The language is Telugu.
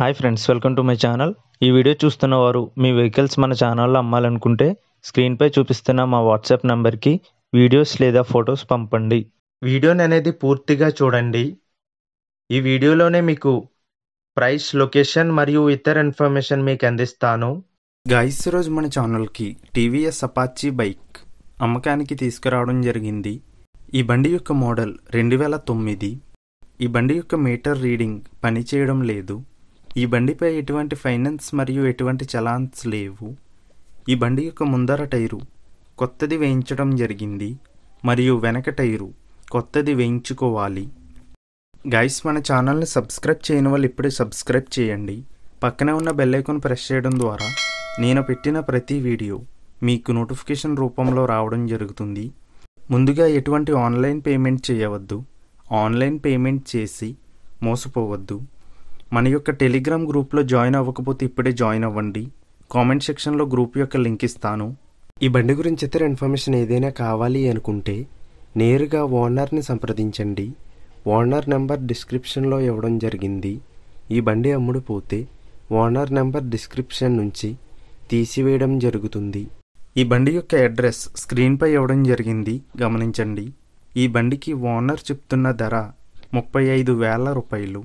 hi friends welcome to my channel ఈ వీడియో చూస్తున్న వారు మీ వెహికల్స్ మన ఛానల్లో అమ్మాలనుకుంటే స్క్రీన్పై చూపిస్తున్న మా వాట్సాప్ నెంబర్కి వీడియోస్ లేదా ఫొటోస్ పంపండి వీడియోని అనేది పూర్తిగా చూడండి ఈ వీడియోలోనే మీకు ప్రైస్ లొకేషన్ మరియు ఇతర ఇన్ఫర్మేషన్ మీకు అందిస్తాను గాయస్ రోజు మన ఛానల్కి టీవీఎస్ అపాచీ బైక్ అమ్మకానికి తీసుకురావడం జరిగింది ఈ బండి యొక్క మోడల్ రెండు వేల తొమ్మిది ఈ బండి యొక్క మీటర్ రీడింగ్ పనిచేయడం లేదు ఈ బండిపై ఎటువంటి ఫైనాన్స్ మరియు ఎటువంటి చలాన్స్ లేవు ఈ బండి యొక్క ముందర టైరు కొత్తది వేయించడం జరిగింది మరియు వెనక టైరు కొత్తది వేయించుకోవాలి గైస్ మన ఛానల్ని సబ్స్క్రైబ్ చేయని వాళ్ళు ఇప్పుడే సబ్స్క్రైబ్ చేయండి పక్కనే ఉన్న బెల్లైకోన్ ప్రెస్ చేయడం ద్వారా నేను పెట్టిన ప్రతి వీడియో మీకు నోటిఫికేషన్ రూపంలో రావడం జరుగుతుంది ముందుగా ఎటువంటి ఆన్లైన్ పేమెంట్ చేయవద్దు ఆన్లైన్ పేమెంట్ చేసి మోసపోవద్దు మన యొక్క టెలిగ్రామ్ గ్రూప్లో జాయిన్ అవ్వకపోతే ఇప్పుడే జాయిన్ అవ్వండి కామెంట్ సెక్షన్లో గ్రూప్ యొక్క లింక్ ఇస్తాను ఈ బండి గురించి ఇతర ఇన్ఫర్మేషన్ ఏదైనా కావాలి అనుకుంటే నేరుగా ఓనర్ని సంప్రదించండి ఓనర్ నెంబర్ డిస్క్రిప్షన్లో ఇవ్వడం జరిగింది ఈ బండి అమ్ముడు పోతే ఓనర్ నెంబర్ డిస్క్రిప్షన్ నుంచి తీసివేయడం జరుగుతుంది ఈ బండి యొక్క అడ్రస్ స్క్రీన్పై ఇవ్వడం జరిగింది గమనించండి ఈ బండికి ఓనర్ చెప్తున్న ధర ముప్పై ఐదు వేల రూపాయలు